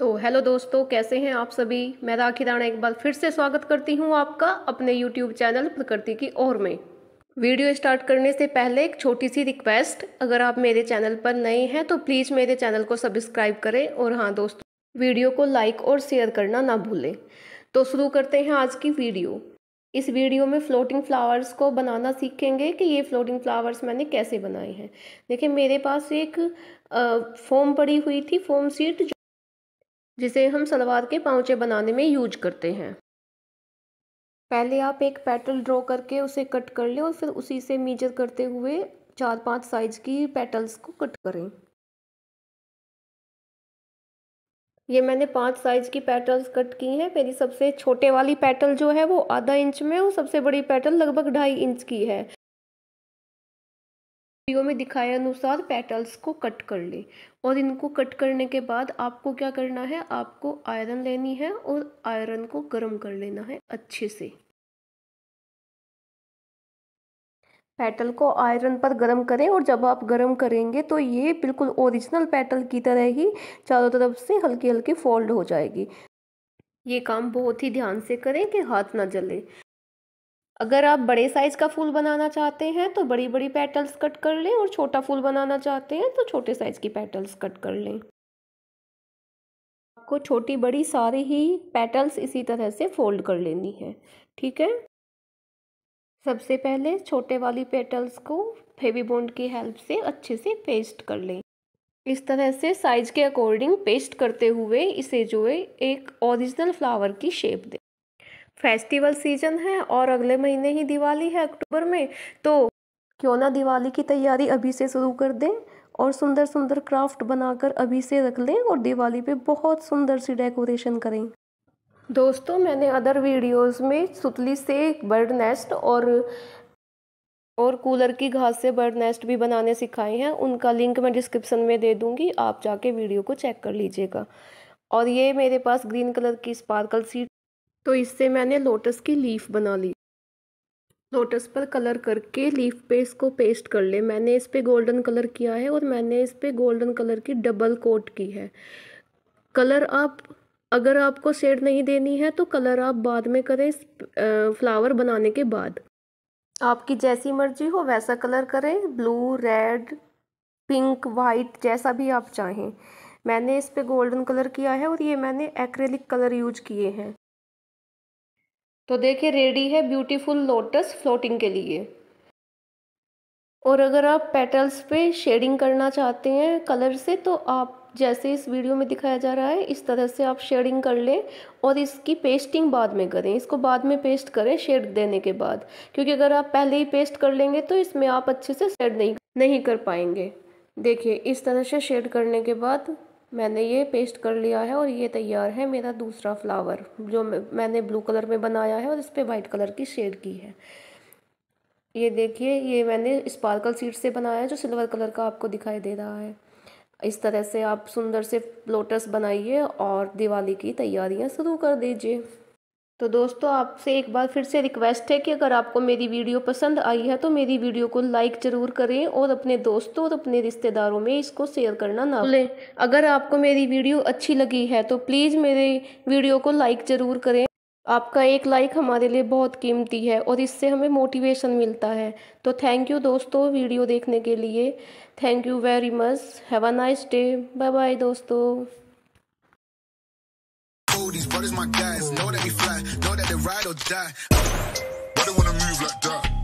तो हेलो दोस्तों कैसे हैं आप सभी मैं राखी राणा एक बार फिर से स्वागत करती हूं आपका अपने यूट्यूब चैनल प्रकृति की ओर में वीडियो स्टार्ट करने से पहले एक छोटी सी रिक्वेस्ट अगर आप मेरे चैनल पर नए हैं तो प्लीज़ मेरे चैनल को सब्सक्राइब करें और हाँ दोस्तों वीडियो को लाइक और शेयर करना ना भूलें तो शुरू करते हैं आज की वीडियो इस वीडियो में फ्लोटिंग फ्लावर्स को बनाना सीखेंगे कि ये फ्लोटिंग फ्लावर्स मैंने कैसे बनाए हैं देखिए मेरे पास एक फ़ोम पड़ी हुई थी फोम सीट जिसे हम सलवार के पाउचे बनाने में यूज करते हैं पहले आप एक पैटल ड्रॉ करके उसे कट कर लें और फिर उसी से मेजर करते हुए चार पांच साइज की पैटल्स को कट करें ये मैंने पांच साइज की पैटल्स कट की हैं मेरी सबसे छोटे वाली पैटल जो है वो आधा इंच में और सबसे बड़ी पैटल लगभग ढाई इंच की है वीडियो में दिखाए अनुसार पेटल्स को कट कर लें और इनको कट करने के बाद आपको क्या करना है आपको आयरन लेनी है और आयरन को गर्म कर लेना है अच्छे से पेटल को आयरन पर गर्म करें और जब आप गर्म करेंगे तो ये बिल्कुल ओरिजिनल पेटल की तरह ही चारों तरफ से हल्की हल्की फोल्ड हो जाएगी ये काम बहुत ही ध्यान से करें कि हाथ ना जले अगर आप बड़े साइज़ का फूल बनाना चाहते हैं तो बड़ी बड़ी पेटल्स कट कर लें और छोटा फूल बनाना चाहते हैं तो छोटे साइज़ की पेटल्स कट कर लें आपको छोटी बड़ी सारी ही पेटल्स इसी तरह से फोल्ड कर लेनी है ठीक है सबसे पहले छोटे वाली पेटल्स को फेवी बोन्ड की हेल्प से अच्छे से पेस्ट कर लें इस तरह से साइज के अकॉर्डिंग पेस्ट करते हुए इसे जो है एक ओरिजिनल फ्लावर की शेप दें फेस्टिवल सीजन है और अगले महीने ही दिवाली है अक्टूबर में तो क्यों ना दिवाली की तैयारी अभी से शुरू कर दें और सुंदर सुंदर क्राफ्ट बनाकर अभी से रख लें और दिवाली पे बहुत सुंदर सी डेकोरेशन करें दोस्तों मैंने अदर वीडियोस में सुतली से बर्ड नेस्ट और और कूलर की घास से बर्ड नेस्ट भी बनाने सिखाए हैं उनका लिंक मैं डिस्क्रिप्शन में दे दूँगी आप जाके वीडियो को चेक कर लीजिएगा और ये मेरे पास ग्रीन कलर की स्पार्कल सीट तो इससे मैंने लोटस की लीफ बना ली लोटस पर कलर करके लीफ पे इसको पेस्ट कर ले मैंने इस पर गोल्डन कलर किया है और मैंने इस पर गोल्डन कलर की डबल कोट की है कलर आप अगर आपको शेड नहीं देनी है तो कलर आप बाद में करें इस फ्लावर बनाने के बाद आपकी जैसी मर्जी हो वैसा कलर करें ब्लू रेड पिंक वाइट जैसा भी आप चाहें मैंने इस पर गोल्डन कलर किया है और ये मैंने एक्रेलिक कलर यूज किए हैं तो देखिए रेडी है ब्यूटीफुल लोटस फ्लोटिंग के लिए और अगर आप पेटल्स पे शेडिंग करना चाहते हैं कलर से तो आप जैसे इस वीडियो में दिखाया जा रहा है इस तरह से आप शेडिंग कर लें और इसकी पेस्टिंग बाद में करें इसको बाद में पेस्ट करें शेड देने के बाद क्योंकि अगर आप पहले ही पेस्ट कर लेंगे तो इसमें आप अच्छे से शेड नहीं नहीं कर पाएंगे देखिए इस तरह से शेड करने के बाद मैंने ये पेस्ट कर लिया है और ये तैयार है मेरा दूसरा फ्लावर जो मैंने ब्लू कलर में बनाया है और इस पर वाइट कलर की शेड की है ये देखिए ये मैंने स्पार्कल सीट से बनाया है जो सिल्वर कलर का आपको दिखाई दे रहा है इस तरह से आप सुंदर से लोटस बनाइए और दिवाली की तैयारियां शुरू कर दीजिए तो दोस्तों आपसे एक बार फिर से रिक्वेस्ट है कि अगर आपको मेरी वीडियो पसंद आई है तो मेरी वीडियो को लाइक ज़रूर करें और अपने दोस्तों और अपने रिश्तेदारों में इसको शेयर करना ना भूलें अगर आपको मेरी वीडियो अच्छी लगी है तो प्लीज़ मेरे वीडियो को लाइक ज़रूर करें आपका एक लाइक हमारे लिए बहुत कीमती है और इससे हमें मोटिवेशन मिलता है तो थैंक यू दोस्तों वीडियो देखने के लिए thank you very much have a nice day bye bye दोस्तों ride or die. I don't wanna move like that.